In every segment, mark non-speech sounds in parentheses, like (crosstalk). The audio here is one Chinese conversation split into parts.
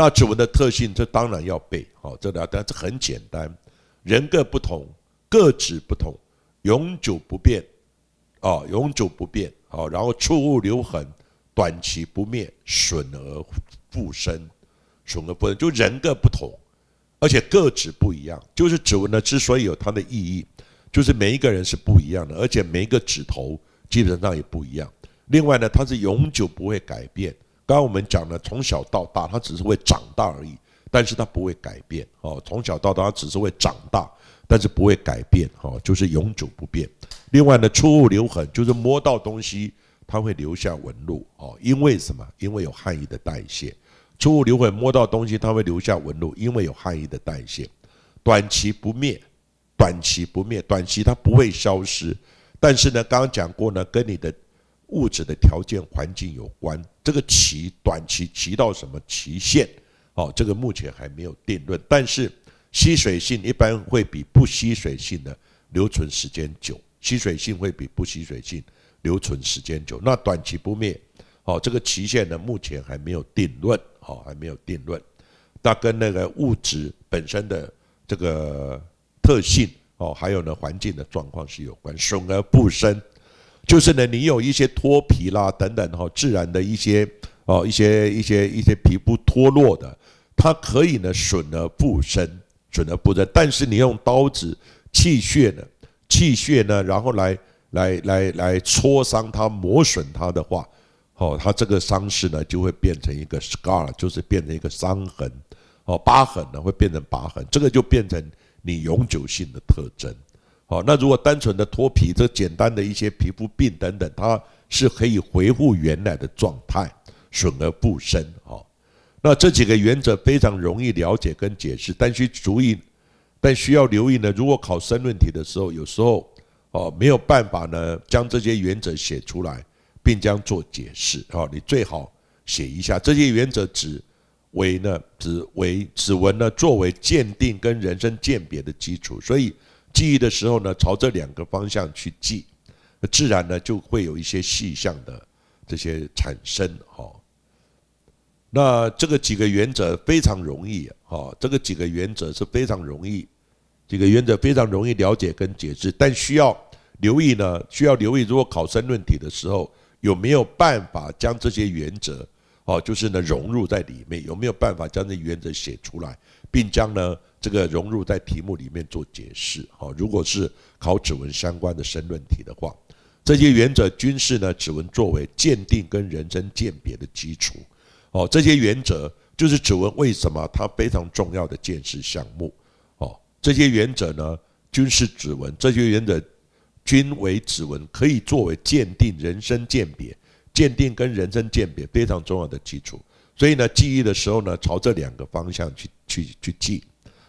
那指纹的特性，这当然要背好。这俩，但这很简单。人各不同，个指不同，永久不变，啊，永久不变。好，然后触物留痕，短期不灭，损而复生，损而复生。就人各不同，而且个指不一样。就是指纹呢，之所以有它的意义，就是每一个人是不一样的，而且每一个指头基本上也不一样。另外呢，它是永久不会改变。刚刚我们讲了，从小到大，它只是会长大而已，但是它不会改变哦。从小到大，它只是会长大，但是不会改变哦，就是永久不变。另外呢，初五留痕就是摸到东西，它会留下纹路哦。因为什么？因为有汗液的代谢。初五留痕，摸到东西，它会留下纹路，因为有汗液的代谢。短期不灭，短期不灭，短期它不会消失。但是呢，刚刚讲过呢，跟你的。物质的条件环境有关，这个期短期期到什么期限？哦，这个目前还没有定论。但是吸水性一般会比不吸水性的留存时间久，吸水性会比不吸水性留存时间久。那短期不灭，哦，这个期限呢，目前还没有定论，哦，还没有定论。那跟那个物质本身的这个特性，哦，还有呢环境的状况是有关，损而不生。就是呢，你有一些脱皮啦等等哈，自然的一些哦，一些一些一些皮肤脱落的，它可以呢损而不生，损而不生。但是你用刀子、气血呢，气血呢，然后来来来来戳伤它、磨损它的话，哦，它这个伤势呢就会变成一个 scar，就是变成一个伤痕，哦，疤痕呢会变成疤痕，这个就变成你永久性的特征。好，那如果单纯的脱皮，这简单的一些皮肤病等等，它是可以恢复原来的状态，损而不生。好，那这几个原则非常容易了解跟解释，但需注意，但需要留意呢。如果考申论题的时候，有时候哦没有办法呢，将这些原则写出来，并将做解释。好，你最好写一下这些原则，指为呢，指为指纹呢，作为鉴定跟人生鉴别的基础，所以。记忆的时候呢，朝这两个方向去记，那自然呢就会有一些细项的这些产生哈。那这个几个原则非常容易哈，这个几个原则是非常容易，几个原则非常容易了解跟解释，但需要留意呢，需要留意，如果考生论题的时候有没有办法将这些原则哦，就是呢融入在里面，有没有办法将这原则写出来？并将呢这个融入在题目里面做解释。哦，如果是考指纹相关的申论题的话，这些原则均是呢指纹作为鉴定跟人身鉴别的基础。哦，这些原则就是指纹为什么它非常重要的建识项目。哦，这些原则呢均是指纹，这些原则均为指纹可以作为鉴定、人身鉴别、鉴定跟人身鉴别非常重要的基础。所以呢，记忆的时候呢，朝这两个方向去去去记，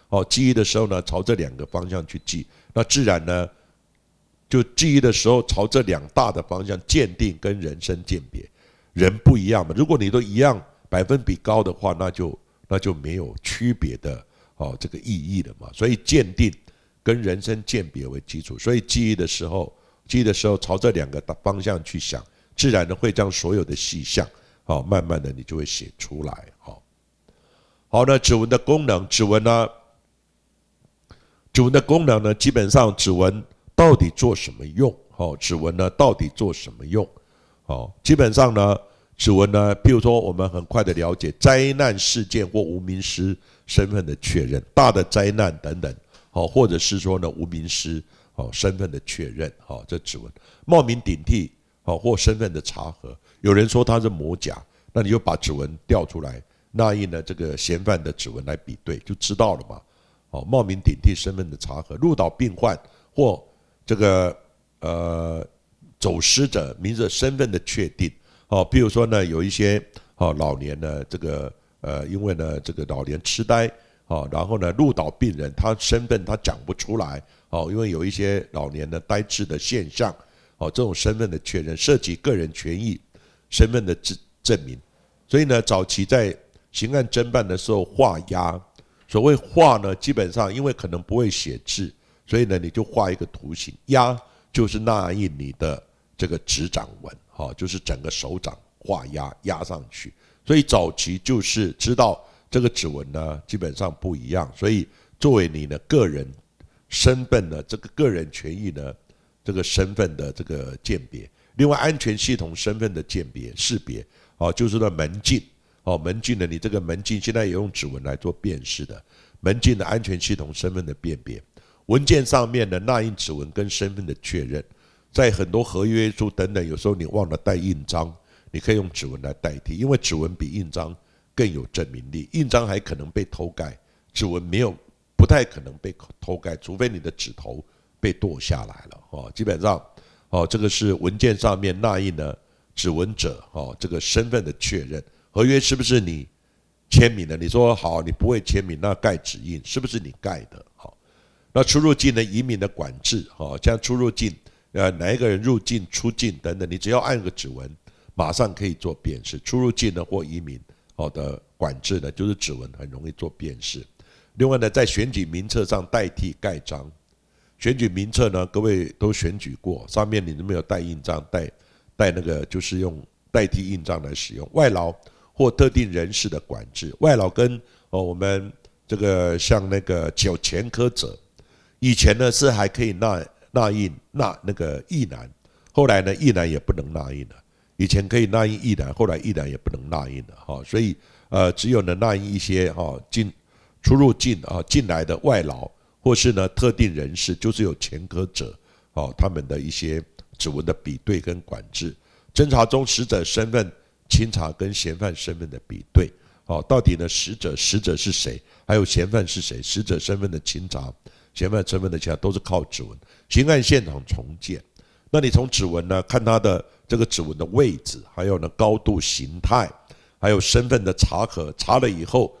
哦，记忆的时候呢，朝这两个方向去记，那自然呢，就记忆的时候朝这两大的方向鉴定跟人生鉴别，人不一样嘛，如果你都一样，百分比高的话，那就那就没有区别的哦，这个意义了嘛。所以鉴定跟人生鉴别为基础，所以记忆的时候，记忆的时候朝这两个大方向去想，自然呢会将所有的细项。好，慢慢的你就会写出来。好，好，那指纹的功能，指纹呢？指纹的功能呢？基本上，指纹到底做什么用？哦，指纹呢？到底做什么用？哦，基本上呢，指纹呢？譬如说，我们很快的了解灾难事件或无名尸身份的确认，大的灾难等等。哦，或者是说呢，无名尸哦身份的确认。哦，这指纹冒名顶替哦或身份的查核。有人说他是模假，那你就把指纹调出来，那印呢这个嫌犯的指纹来比对，就知道了嘛。哦，冒名顶替身份的查核，入岛病患或这个呃走失者名字身份的确定。哦，譬如说呢，有一些哦老年呢这个呃，因为呢这个老年痴呆哦，然后呢入岛病人他身份他讲不出来哦，因为有一些老年的呆滞的现象哦，这种身份的确认涉及个人权益。身份的证证明，所以呢，早期在刑案侦办的时候画押，所谓画呢，基本上因为可能不会写字，所以呢，你就画一个图形，压就是那印你的这个指掌纹，哈，就是整个手掌画压压上去，所以早期就是知道这个指纹呢基本上不一样，所以作为你的个人身份的这个个人权益呢，这个身份的这个鉴别。另外，安全系统身份的鉴别、识别，哦，就是那门禁，哦，门禁的你这个门禁现在也用指纹来做辨识的，门禁的安全系统身份的辨别，文件上面的捺印指纹跟身份的确认，在很多合约书等等，有时候你忘了带印章，你可以用指纹来代替，因为指纹比印章更有证明力，印章还可能被偷盖，指纹没有，不太可能被偷盖，除非你的指头被剁下来了，哦，基本上。哦，这个是文件上面那印的指纹者，哦，这个身份的确认，合约是不是你签名的？你说好，你不会签名，那盖指印是不是你盖的？好，那出入境的移民的管制，哦，像出入境，呃，哪一个人入境出境等等，你只要按个指纹，马上可以做辨识。出入境的或移民，好的管制呢，就是指纹很容易做辨识。另外呢，在选举名册上代替盖章。选举名册呢？各位都选举过，上面你都没有带印章，带带那个就是用代替印章来使用外劳或特定人士的管制外劳跟哦，我们这个像那个有前科者，以前呢是还可以纳纳印纳那个易男，后来呢易男也不能纳印了，以前可以纳印一男，后来一男也不能纳印了哈，所以呃只有能纳印一些哈进出入境啊进来的外劳。或是呢，特定人士就是有前科者哦，他们的一些指纹的比对跟管制，侦查中死者身份清查跟嫌犯身份的比对哦，到底呢死者死者是谁，还有嫌犯是谁？死者身份的清查，嫌犯身份的清查，都是靠指纹。刑案现场重建，那你从指纹呢看他的这个指纹的位置，还有呢高度、形态，还有身份的查核，查了以后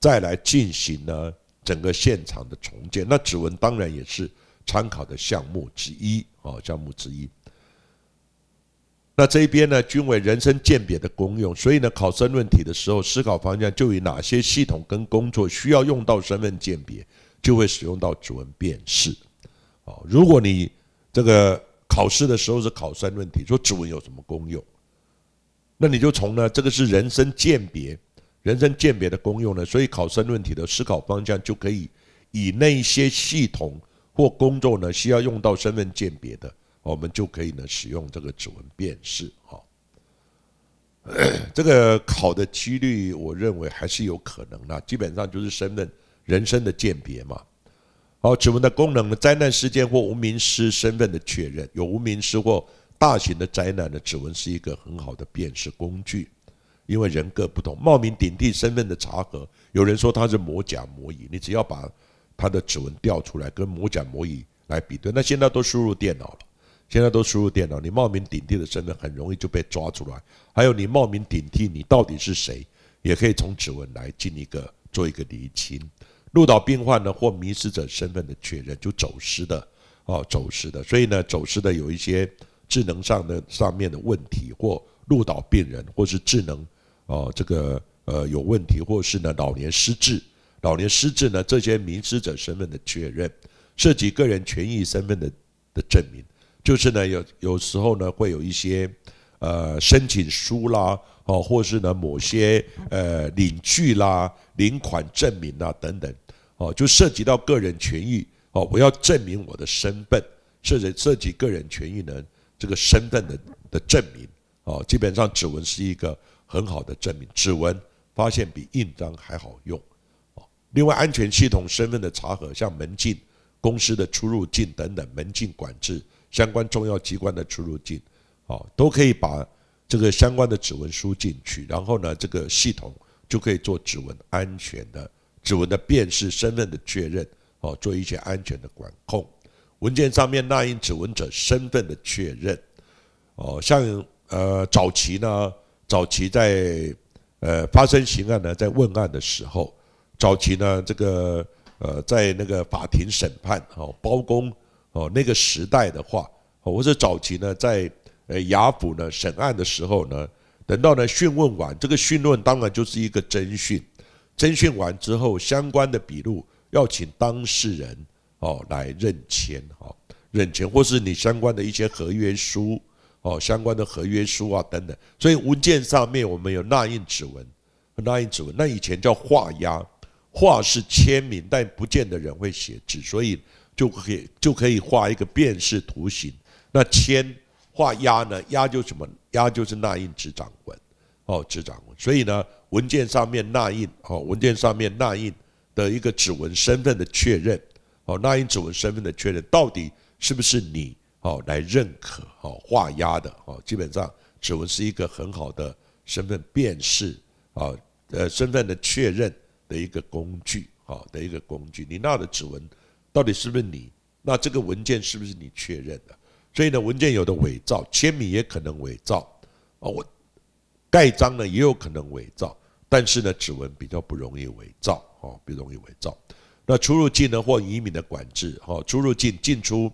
再来进行呢。整个现场的重建，那指纹当然也是参考的项目之一啊，项目之一。那这一边呢，均为人身鉴别的功用，所以呢，考生论题的时候，思考方向就以哪些系统跟工作需要用到身份鉴别，就会使用到指纹辨识。啊，如果你这个考试的时候是考生论题，说指纹有什么功用，那你就从呢，这个是人身鉴别。身生鉴别的功用呢？所以考生论题的思考方向就可以以那些系统或工作呢需要用到身份鉴别的，我们就可以呢使用这个指纹辨识。哈，(coughs) 这个考的几率，我认为还是有可能的。基本上就是身份、人身的鉴别嘛。好，指纹的功能呢？灾难事件或无名尸身份的确认，有无名尸或大型的灾难的指纹是一个很好的辨识工具。因为人各不同，冒名顶替身份的查核，有人说他是魔甲魔乙，你只要把他的指纹调出来，跟魔甲魔乙来比对，那现在都输入电脑了，现在都输入电脑，你冒名顶替的身份很容易就被抓出来。还有你冒名顶替，你到底是谁，也可以从指纹来进一个做一个厘清。入岛病患呢或迷失者身份的确认，就走失的哦，走失的。所以呢，走失的有一些智能上的上面的问题，或入岛病人或是智能。哦，这个呃有问题，或是呢老年失智，老年失智呢这些迷失者身份的确认，涉及个人权益身份的的证明，就是呢有有时候呢会有一些呃申请书啦，哦或是呢某些呃领据啦、领款证明啦等等，哦就涉及到个人权益哦，我要证明我的身份，涉及涉及个人权益呢这个身份的的证明，哦基本上指纹是一个。很好的证明，指纹发现比印章还好用，哦。另外，安全系统身份的查核，像门禁、公司的出入境等等，门禁管制相关重要机关的出入境，哦，都可以把这个相关的指纹输进去，然后呢，这个系统就可以做指纹安全的指纹的辨识、身份的确认，哦，做一些安全的管控。文件上面捺印指纹者身份的确认，哦，像呃早期呢。早期在呃发生刑案呢，在问案的时候，早期呢这个呃在那个法庭审判哦包公哦那个时代的话，或是早期呢在呃衙府呢审案的时候呢，等到呢讯问完，这个讯问当然就是一个侦讯，侦讯完之后相关的笔录要请当事人哦来认签哦认签，或是你相关的一些合约书。哦，相关的合约书啊，等等，所以文件上面我们有捺印指纹，捺印指纹，那以前叫画押，画是签名，但不见得人会写字，所以就可以就可以画一个辨识图形。那签画押呢？押就什么？押就是捺印指掌纹，哦，指掌纹。所以呢，文件上面捺印，哦，文件上面捺印的一个指纹身份的确认，哦，捺印指纹身份的确认，到底是不是你？哦，来认可哦，画押的哦，基本上指纹是一个很好的身份辨识啊，呃，身份的确认的一个工具啊，的一个工具。你那的指纹到底是不是你？那这个文件是不是你确认的？所以呢，文件有的伪造，签名也可能伪造啊，我盖章呢也有可能伪造，但是呢，指纹比较不容易伪造哦，不容易伪造。那出入境呢或移民的管制哦，出入境进出。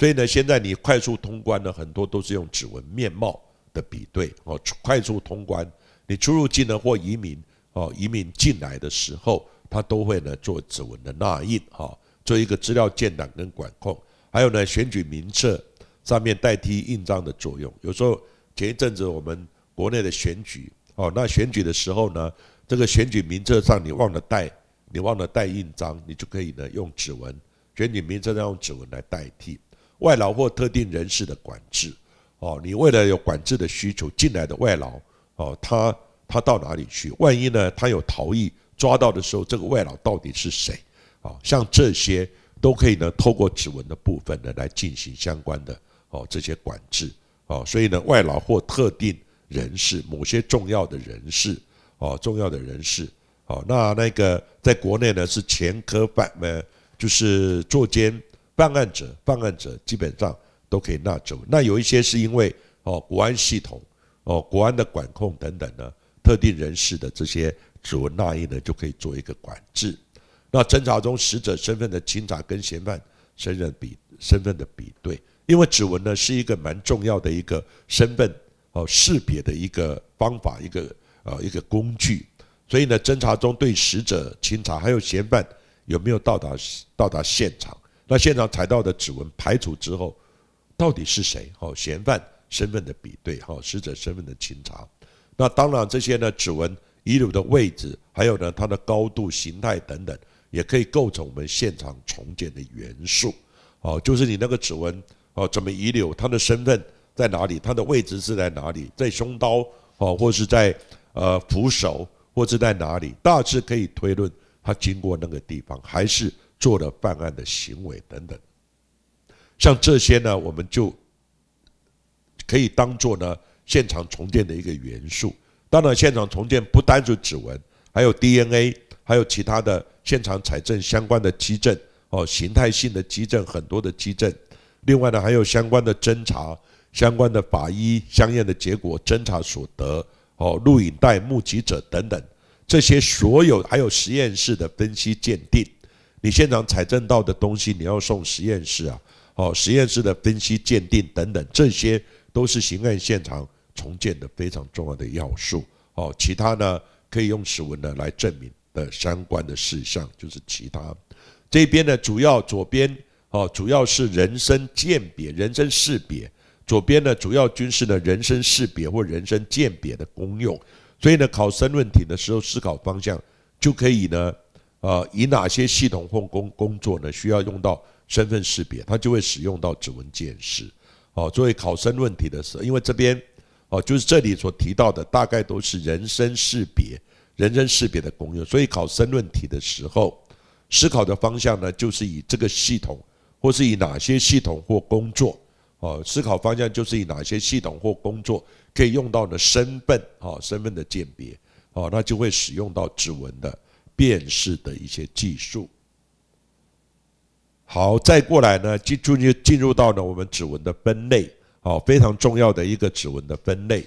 所以呢，现在你快速通关呢，很多都是用指纹、面貌的比对哦。快速通关，你出入境呢或移民哦，移民进来的时候，他都会呢做指纹的捺印哈，做一个资料建档跟管控。还有呢，选举名册上面代替印章的作用。有时候前一阵子我们国内的选举哦，那选举的时候呢，这个选举名册上你忘了带，你忘了带印章，你就可以呢用指纹，选举名册上用指纹来代替。外劳或特定人士的管制，哦，你为了有管制的需求进来的外劳，哦，他他到哪里去？万一呢，他有逃逸，抓到的时候，这个外劳到底是谁？哦，像这些都可以呢，透过指纹的部分呢来进行相关的哦这些管制。哦，所以呢，外劳或特定人士，某些重要的人士，哦，重要的人士，哦，那那个在国内呢是前科犯，呃，就是坐监。办案者，办案者基本上都可以拿走。那有一些是因为哦，国安系统哦，国安的管控等等呢，特定人士的这些指纹捺印呢，就可以做一个管制。那侦查中死者身份的清查，跟嫌犯身份比身份的比对，因为指纹呢是一个蛮重要的一个身份哦识别的一个方法，一个呃一个工具。所以呢，侦查中对死者清查，还有嫌犯有没有到达到达现场。那现场采到的指纹排除之后，到底是谁？哦，嫌犯身份的比对，哦，死者身份的清查。那当然，这些呢，指纹遗留的位置，还有呢，它的高度、形态等等，也可以构成我们现场重建的元素。哦，就是你那个指纹哦，怎么遗留？它的身份在哪里？它的位置是在哪里？在胸刀哦，或是在呃扶手，或是在哪里？大致可以推论它经过那个地方，还是？做了犯案的行为等等，像这些呢，我们就可以当做呢现场重建的一个元素。当然，现场重建不单是指纹，还有 DNA，还有其他的现场采证相关的基证哦，形态性的基证很多的基证。另外呢，还有相关的侦查、相关的法医相应的结果、侦查所得哦、录影带、目击者等等，这些所有还有实验室的分析鉴定。你现场采证到的东西，你要送实验室啊，哦，实验室的分析鉴定等等，这些都是刑案现场重建的非常重要的要素。哦，其他呢可以用指纹呢来证明的相关的事项，就是其他这边呢主要左边哦，主要是人身鉴别人身识别，左边呢主要均是呢人身识别或人身鉴别的功用，所以呢考生论题的时候思考方向就可以呢。呃，以哪些系统或工工作呢？需要用到身份识别，他就会使用到指纹鉴识。哦，作为考生问题的时候，因为这边哦，就是这里所提到的，大概都是人身识别、人身识别的功用。所以考生论题的时候，思考的方向呢，就是以这个系统，或是以哪些系统或工作，哦，思考方向就是以哪些系统或工作可以用到的身份，哦，身份的鉴别，哦，那就会使用到指纹的。辨识的一些技术，好，再过来呢，进进入进入到呢我们指纹的分类，哦，非常重要的一个指纹的分类。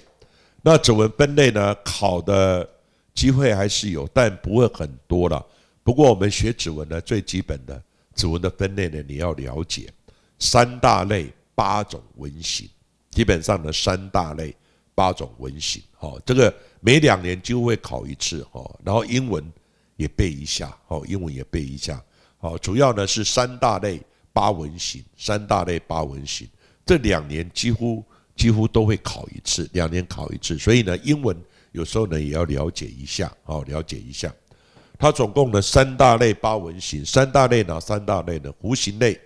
那指纹分类呢，考的机会还是有，但不会很多了。不过我们学指纹呢，最基本的指纹的分类呢，你要了解三大类八种纹型，基本上的三大类八种纹型，哦，这个每两年就会考一次哦，然后英文。也背一下哦，英文也背一下哦。主要呢是三大类八文型，三大类八文型。这两年几乎几乎都会考一次，两年考一次。所以呢，英文有时候呢也要了解一下哦，了解一下。它总共呢三大类八文型，三大类哪三大类呢？弧形类、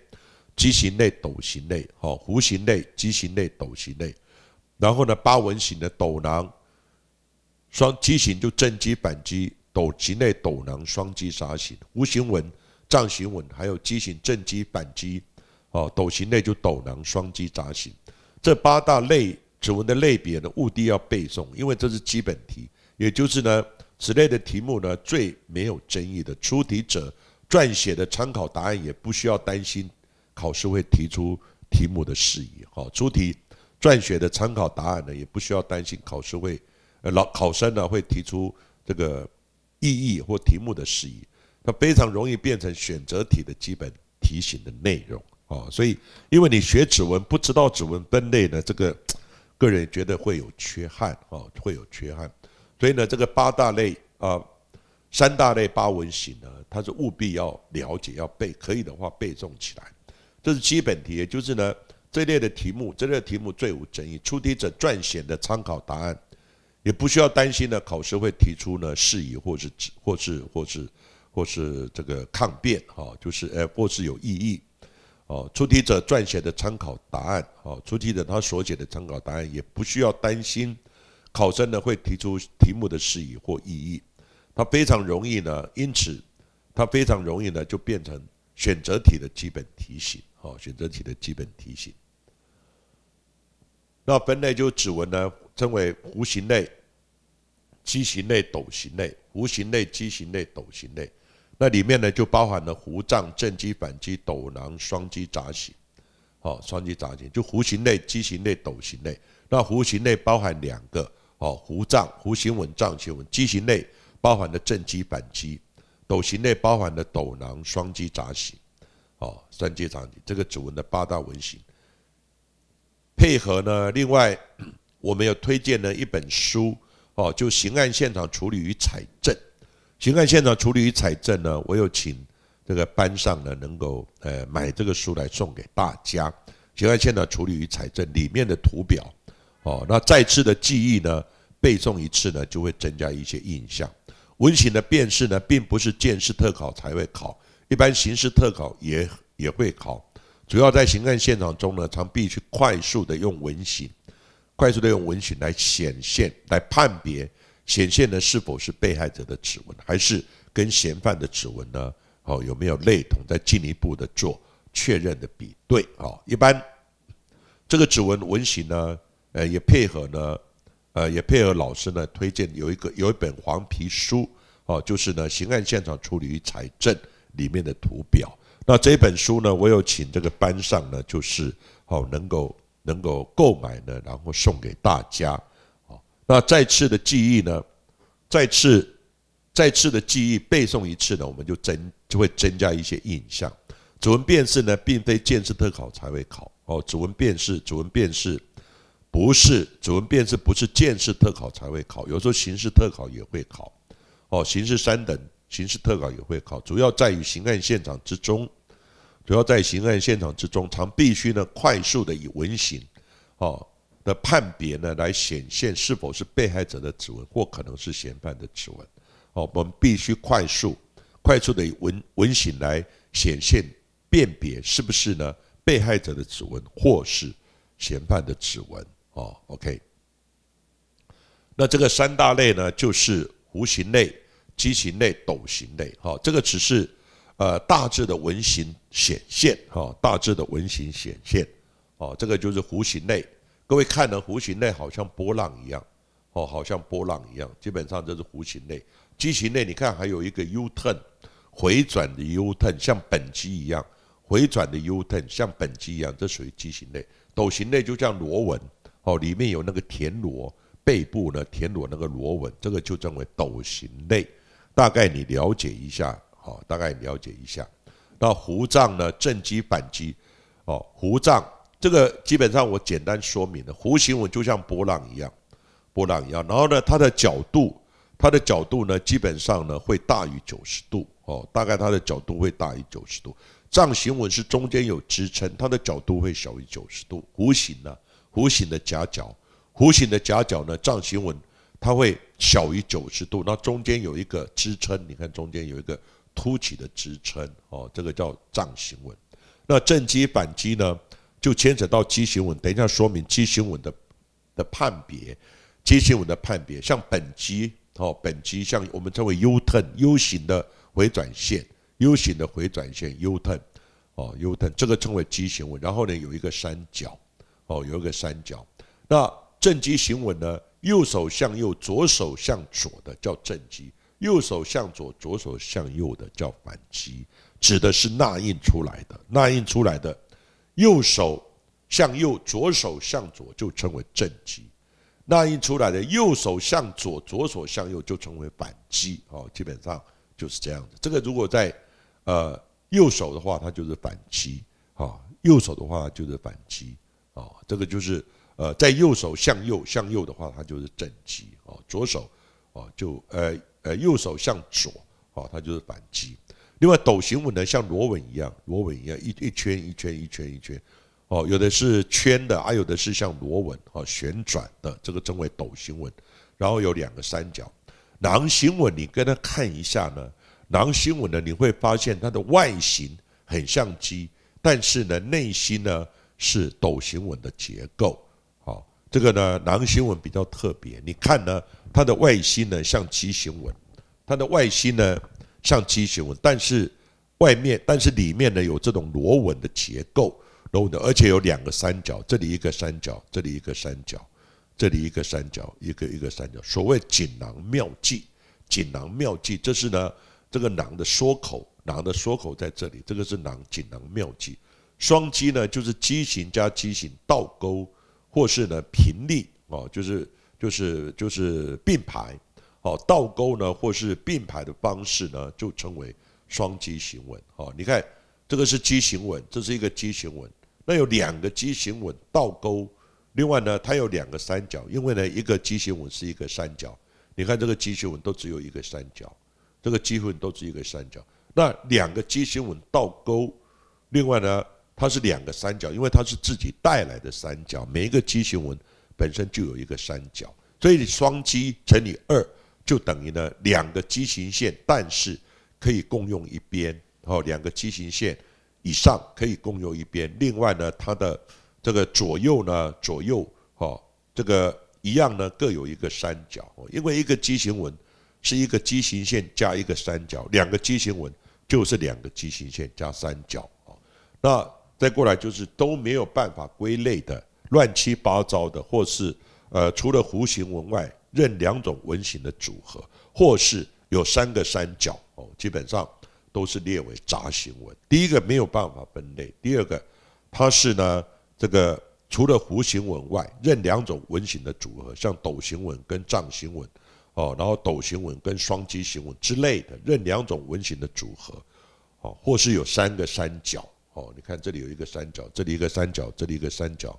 畸形类、斗形类。好，弧形类、畸形类、斗形类。然后呢，八文型的斗囊，双畸形就正畸、反畸。斗形类、斗囊双击杀型，无形纹、杖形纹，还有畸形正击、板击。哦，斗形类就斗囊双击扎型。这八大类指纹的类别呢，务必要背诵，因为这是基本题。也就是呢，此类的题目呢，最没有争议的，出题者撰写的参考答案也不需要担心考试会提出题目的事宜，好，出题撰写的参考答案呢，也不需要担心考试会呃老考生呢会提出这个。意义或题目的释义，它非常容易变成选择题的基本题型的内容啊，所以因为你学指纹不知道指纹分类呢，这个个人觉得会有缺憾啊，会有缺憾，所以呢，这个八大类啊，三大类八文型呢，它是务必要了解、要背，可以的话背诵起来，这是基本题，也就是呢这类的题目，这类题目最无争议，出题者撰写的参考答案。也不需要担心呢，考生会提出呢事疑，或是或是或是或是这个抗辩，哈，就是呃，或是有异议，哦，出题者撰写的参考答案，哦，出题者他所写的参考答案，也不需要担心考生呢会提出题目的事宜或异议，他非常容易呢，因此他非常容易呢就变成选择题的基本题型，哦，选择题的基本题型。那分类就指纹呢称为弧形类。畸形类、斗形类、弧形类、畸形类、斗形类，那里面呢就包含了弧状正畸、反畸、斗囊、双畸、杂形，哦，双击杂形就弧形类、畸形类、斗形类。那弧形类包含两个哦，弧状、弧形纹、状、形纹；畸形类包含了正畸、反畸；斗形类包含了斗囊、双击、杂形，哦，双畸、杂形哦三阶场景，这个指纹的八大纹型配合呢，另外我们有推荐了一本书。哦，就刑案现场处理与采证，刑案现场处理与采证呢，我有请这个班上呢能够呃买这个书来送给大家。刑案现场处理与采证里面的图表，哦，那再次的记忆呢，背诵一次呢，就会增加一些印象。文型的辨识呢，并不是见识特考才会考，一般形式特考也也会考，主要在刑案现场中呢，常必须快速的用文型。快速的用文型来显现，来判别显现的是否是被害者的指纹，还是跟嫌犯的指纹呢？哦，有没有类同？再进一步的做确认的比对。哦，一般这个指纹纹型呢，呃，也配合呢，呃，也配合老师呢推荐有一个有一本黄皮书哦，就是呢《刑案现场处理与采证》里面的图表。那这本书呢，我有请这个班上呢，就是哦能够。能够购买呢，然后送给大家，啊，那再次的记忆呢？再次、再次的记忆背诵一次呢，我们就增就会增加一些印象。指纹辨识呢，并非见设特考才会考哦。指纹辨识，指纹辨识不是指纹辨识不是见设特考才会考，有时候刑事特考也会考哦。刑事三等、刑事特考也会考，主要在于刑案现场之中。主要在刑案现场之中，常必须呢快速的以文型，哦的判别呢来显现是否是被害者的指纹或可能是嫌犯的指纹，哦我们必须快速快速的以文文型来显现辨别是不是呢被害者的指纹或是嫌犯的指纹哦，OK。那这个三大类呢就是弧形类、畸形类、斗形类，哈，这个只是。呃，大致的纹型显现，哈，大致的纹型显现，哦，这个就是弧形类。各位看呢，弧形类好像波浪一样，哦，好像波浪一样，基本上这是弧形类。畸形类，你看还有一个 U turn，回转的 U turn，像本机一样，回转的 U turn，像本机一样，这属于畸形类。斗形类就像螺纹，哦，里面有那个田螺，背部呢田螺那个螺纹，这个就称为斗形类。大概你了解一下。哦，大概了解一下，那弧藏呢？正击反击，哦，弧藏这个基本上我简单说明了。弧形纹就像波浪一样，波浪一样。然后呢，它的角度，它的角度呢，基本上呢会大于九十度，哦，大概它的角度会大于九十度。藏形纹是中间有支撑，它的角度会小于九十度。弧形呢，弧形的夹角，弧形的夹角呢，藏形纹它会小于九十度，那中间有一个支撑，你看中间有一个。凸起的支撑，哦，这个叫胀形纹。那正肌板肌呢，就牵扯到肌形纹。等一下说明肌形纹的的判别，肌形纹的判别，像本肌哦，本肌像我们称为 U turn U 型的回转线，U 型的回转线 U turn 哦，U turn 这个称为肌形纹。然后呢，有一个三角哦，有一个三角。那正肌形纹呢，右手向右，左手向左的叫正肌。右手向左，左手向右的叫反击，指的是捺印出来的。捺印出来的，右手向右，左手向左就称为正击；捺印出来的，右手向左，左手向右就称为反击。哦，基本上就是这样子。这个如果在呃右手的话，它就是反击；哦，右手的话就是反击；哦，这个就是呃在右手向右向右的话，它就是正击；哦，左手哦就呃。呃，右手向左，哦，它就是反击。另外，斗形纹呢，像螺纹一样，螺纹一样一一圈一圈一圈一圈，哦，有的是圈的，还有的是像螺纹，哦，旋转的，这个称为斗形纹。然后有两个三角，囊形纹，你跟它看一下呢，囊形纹呢，你会发现它的外形很像鸡，但是呢，内心呢是斗形纹的结构，好，这个呢，囊形纹比较特别，你看呢。它的外形呢像畸形纹，它的外形呢像畸形纹，但是外面但是里面呢有这种螺纹的结构，螺纹，而且有两个三角，这里一个三角，这里一个三角，这里一个三角，一个一个三角。所谓锦囊妙计，锦囊妙计，这是呢这个囊的缩口，囊的缩口在这里，这个是囊锦囊妙计。双击呢就是畸形加畸形倒钩，或是呢平立哦，就是。就是就是并排哦，倒钩呢，或是并排的方式呢，就称为双击形纹哦。你看这个是畸形纹，这是一个畸形纹，那有两个畸形纹倒钩。另外呢，它有两个三角，因为呢，一个畸形纹是一个三角。你看这个畸形纹都只有一个三角，这个形纹都只有一个三角。那两个畸形纹倒钩，另外呢，它是两个三角，因为它是自己带来的三角。每一个畸形纹。本身就有一个三角，所以你双击乘以二就等于呢两个畸形线，但是可以共用一边哦。两个畸形线以上可以共用一边，另外呢它的这个左右呢左右哦这个一样呢各有一个三角哦，因为一个畸形纹是一个畸形线加一个三角，两个畸形纹就是两个畸形线加三角哦。那再过来就是都没有办法归类的。乱七八糟的，或是呃除了弧形纹外，任两种纹型的组合，或是有三个三角哦，基本上都是列为杂形纹。第一个没有办法分类，第二个它是呢这个除了弧形纹外，任两种纹型的组合，像斗形纹跟杖形纹哦，然后斗形纹跟双击形纹之类的，任两种纹型的组合哦，或是有三个三角哦，你看这里有一个三角，这里一个三角，这里一个三角。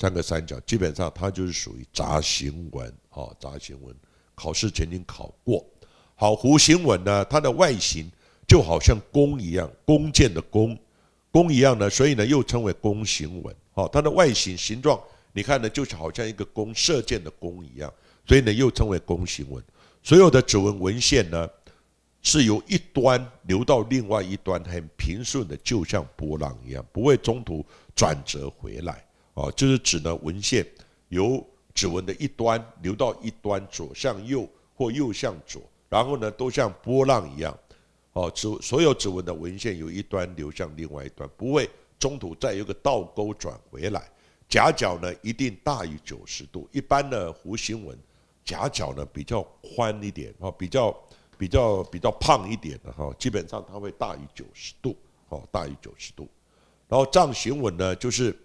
三个三角，基本上它就是属于杂形纹，哦，杂形纹。考试曾经考过。好，弧形纹呢，它的外形就好像弓一样，弓箭的弓，弓一样呢，所以呢又称为弓形纹，哦，它的外形形状，你看呢，就是好像一个弓射箭的弓一样，所以呢又称为弓形纹。所有的指纹文献呢，是由一端流到另外一端，很平顺的，就像波浪一样，不会中途转折回来。哦，就是指呢，文献由指纹的一端流到一端，左向右或右向左，然后呢，都像波浪一样。哦，指所有指纹的文献由一端流向另外一端，不会中途再有个倒钩转回来。夹角呢，一定大于九十度。一般的弧形纹，夹角呢比较宽一点，哈，比较比较比较胖一点的哈，基本上它会大于九十度，哦，大于九十度。然后杖形纹呢，就是。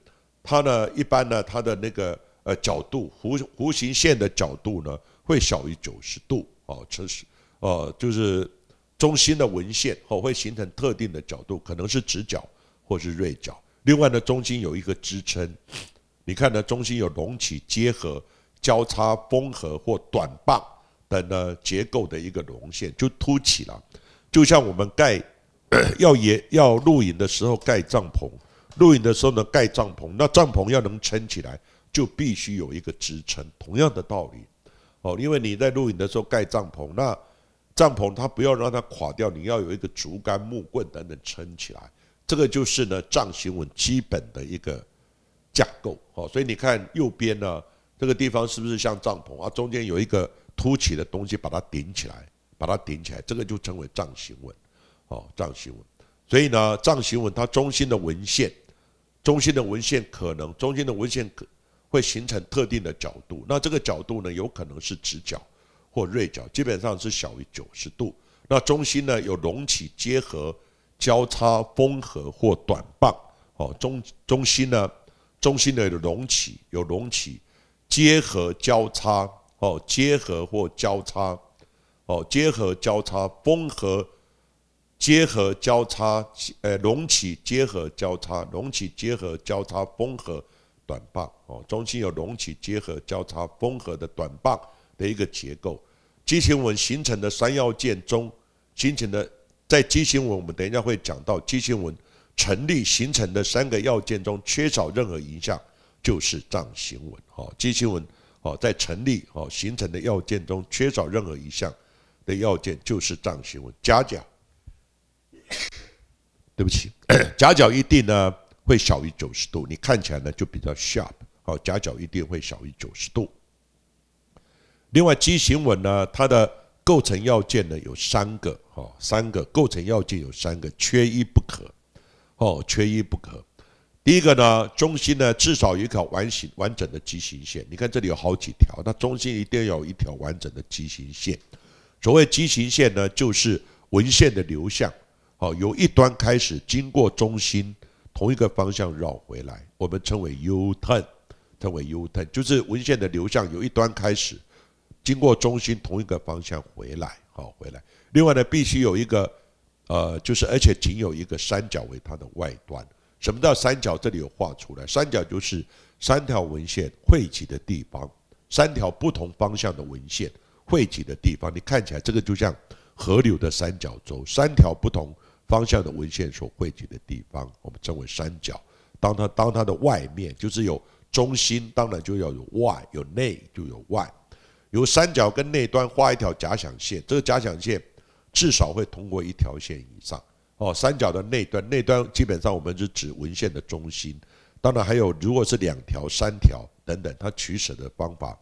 它呢，一般呢，它的那个呃角度，弧弧形线的角度呢，会小于九十度哦，这是呃，就是中心的纹线哦，会形成特定的角度，可能是直角或是锐角。另外呢，中心有一个支撑，你看呢，中心有隆起、结合、交叉、缝合或短棒等呢结构的一个龙线，就凸起了，就像我们盖 (coughs) 要野要露营的时候盖帐篷。露营的时候呢，盖帐篷，那帐篷要能撑起来，就必须有一个支撑。同样的道理，哦，因为你在露营的时候盖帐篷，那帐篷它不要让它垮掉，你要有一个竹竿、木棍等等撑起来。这个就是呢，藏行稳基本的一个架构。哦，所以你看右边呢，这个地方是不是像帐篷啊？中间有一个凸起的东西，把它顶起来，把它顶起来，这个就称为藏行稳，哦，藏行稳。所以呢，藏行文它中心的纹线。中心的文献可能，中心的文献可会形成特定的角度，那这个角度呢，有可能是直角或锐角，基本上是小于九十度。那中心呢有隆起、结合、交叉、缝合或短棒。哦，中中心呢，中心的有隆起，有隆起、结合、交叉。哦，结合或交叉。哦，结合、交叉、缝合。结合交叉，呃，隆起结合交叉隆起结合交叉缝合短棒哦，中心有隆起结合交叉缝合的短棒的一个结构，肌形纹形成的三要件中形成的在肌形纹我们等一下会讲到肌形纹成立形成的三个要件中缺少任何一项就是杖形纹哦，肌形纹哦在成立哦形成的要件中缺少任何一项的要件就是杖形纹夹角。对不起，(coughs) 夹角一定呢会小于九十度，你看起来呢就比较 sharp 哦，夹角一定会小于九十度。另外，畸形纹呢，它的构成要件呢有三个哦，三个构成要件有三个，缺一不可哦，缺一不可。第一个呢，中心呢至少有一条完形完整的畸形线，你看这里有好几条，那中心一定有一条完整的畸形线。所谓畸形线呢，就是纹线的流向。好，由一端开始，经过中心，同一个方向绕回来，我们称为 U turn，称为 U turn，就是文献的流向由一端开始，经过中心同一个方向回来，好回来。另外呢，必须有一个，呃，就是而且仅有一个三角为它的外端。什么叫三角？这里有画出来，三角就是三条文献汇集的地方，三条不同方向的文献汇集的地方。你看起来这个就像河流的三角洲，三条不同。方向的文献所汇集的地方，我们称为三角。当它当它的外面就是有中心，当然就要有外，有内就有外。由三角跟内端画一条假想线，这个假想线至少会通过一条线以上。哦，三角的内端，内端基本上我们是指文献的中心。当然还有，如果是两条、三条等等，它取舍的方法。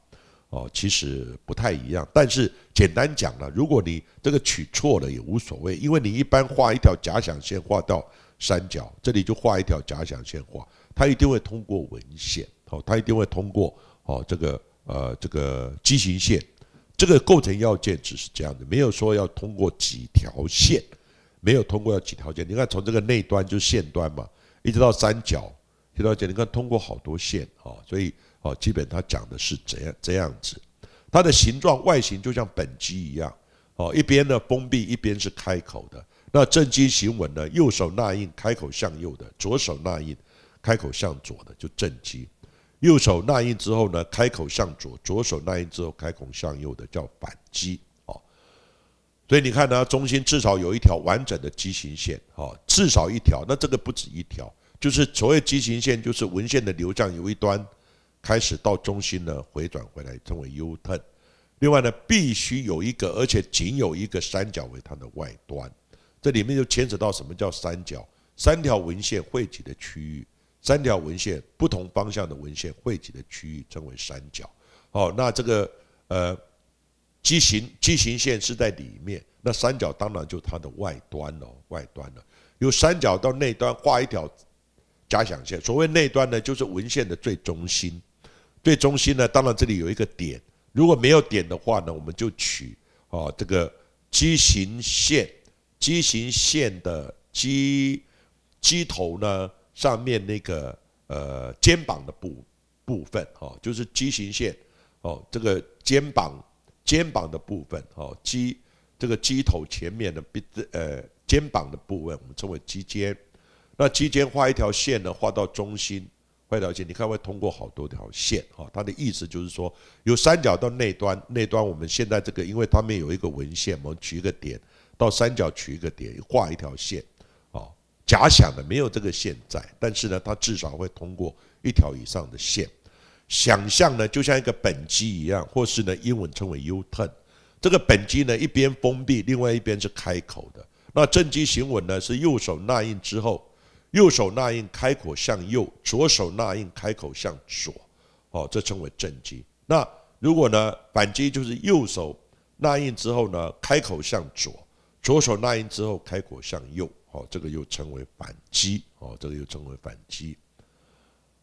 哦，其实不太一样，但是简单讲了，如果你这个取错了也无所谓，因为你一般画一条假想线画到三角这里就画一条假想线画，它一定会通过纹线，哦，它一定会通过哦这个呃这个畸形线，这个构成要件只是这样的，没有说要通过几条线，没有通过要几条线，你看从这个内端就线端嘛，一直到三角这条线，你看通过好多线啊，所以。哦，基本他讲的是怎样这样子，它的形状外形就像本机一样，哦，一边呢封闭，一边是开口的。那正机行稳呢，右手捺印，开口向右的；左手捺印，开口向左的，就正机。右手捺印之后呢，开口向左；左手捺印之后，开口向右的叫反机。哦，所以你看呢，中心至少有一条完整的机型线，哦，至少一条。那这个不止一条，就是所谓机型线，就是文献的流向有一端。开始到中心呢回转回来称为 U turn，另外呢必须有一个而且仅有一个三角为它的外端，这里面就牵涉到什么叫三角？三条文献汇集的区域，三条文献不同方向的文献汇集的区域称为三角。哦，那这个呃，畸形畸形线是在里面，那三角当然就它的外端哦，外端了。由三角到内端画一条假想线，所谓内端呢就是文献的最中心。最中心呢？当然，这里有一个点。如果没有点的话呢，我们就取哦这个畸形线，畸形线的畸鸡头呢上面那个呃肩膀的部部分哦，就是畸形线哦这个肩膀肩膀的部分哦鸡，这个鸡头前面的子呃肩膀的部分，我们称为肌肩。那肌肩画一条线呢，画到中心。一条线，你看会通过好多条线哈。它的意思就是说，由三角到内端，内端我们现在这个，因为它们有一个文献，我们取一个点到三角取一个点，画一条线哦，假想的没有这个线在，但是呢，它至少会通过一条以上的线。想象呢，就像一个本机一样，或是呢，英文称为 U-turn。这个本机呢，一边封闭，另外一边是开口的。那正畸行稳呢，是右手捺印之后。右手纳印开口向右，左手纳印开口向左，哦，这称为正畸。那如果呢，反击就是右手纳印之后呢，开口向左，左手纳印之后开口向右，哦，这个又称为反击，哦，这个又称为反击。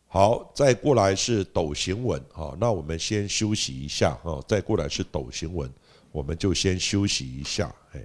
好，再过来是斗形纹，哈，那我们先休息一下，哈，再过来是斗形纹，我们就先休息一下，嘿。